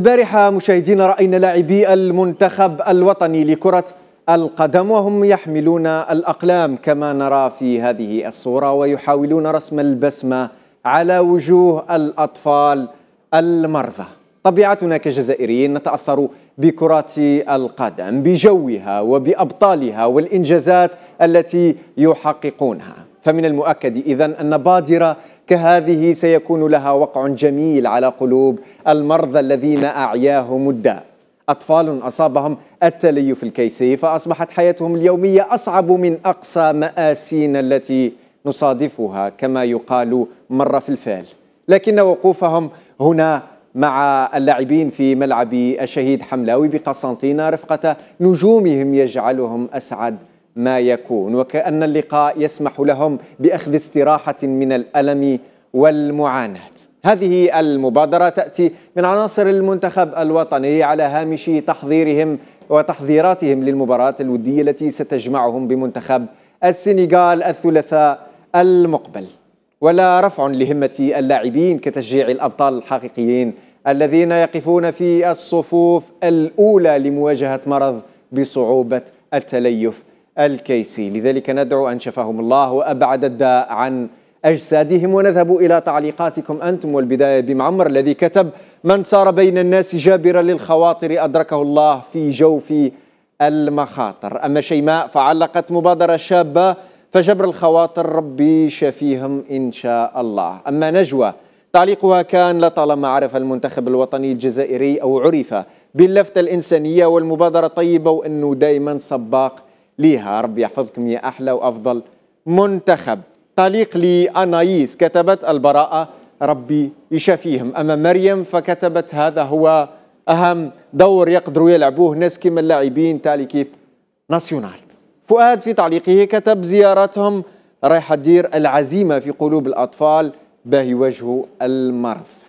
البارحة مشاهدينا رأينا لاعبي المنتخب الوطني لكرة القدم وهم يحملون الأقلام كما نرى في هذه الصورة ويحاولون رسم البسمة على وجوه الأطفال المرضى طبيعتنا كجزائريين نتأثر بكرة القدم بجوها وبأبطالها والإنجازات التي يحققونها فمن المؤكد إذن أن بادرة كهذه سيكون لها وقع جميل على قلوب المرضى الذين أعياهم الداء أطفال أصابهم التليف الكيسي فأصبحت حياتهم اليومية أصعب من أقصى مآسينا التي نصادفها كما يقال مرة في الفال لكن وقوفهم هنا مع اللاعبين في ملعب الشهيد حملاوي بقسنطينة رفقة نجومهم يجعلهم أسعد ما يكون وكأن اللقاء يسمح لهم بأخذ استراحة من الألم والمعاناة هذه المبادرة تأتي من عناصر المنتخب الوطني على هامش تحضيرهم وتحضيراتهم للمباراة الودية التي ستجمعهم بمنتخب السنغال الثلاثاء المقبل ولا رفع لهمة اللاعبين كتشجيع الأبطال الحقيقيين الذين يقفون في الصفوف الأولى لمواجهة مرض بصعوبة التليف الكيسي لذلك ندعو أن شفاهم الله وأبعد الداء عن أجسادهم ونذهب إلى تعليقاتكم أنتم والبداية بمعمر الذي كتب من صار بين الناس جابرا للخواطر أدركه الله في جوف المخاطر أما شيماء فعلقت مبادرة شابة فجبر الخواطر ربي شفيهم إن شاء الله أما نجوى تعليقها كان لطالما عرف المنتخب الوطني الجزائري أو عرف باللفتة الإنسانية والمبادرة طيبة وأنه دائما سباق ليها ربي يحفظكم يا أحلى وأفضل منتخب طليق لأنايس كتبت البراءة ربي يشافيهم أما مريم فكتبت هذا هو أهم دور يقدروا يلعبوه ناس كيما اللاعبين تاع ليكيب ناسيونال فؤاد في تعليقه كتب زيارتهم رايحة تدير العزيمة في قلوب الأطفال باه يواجهوا المرض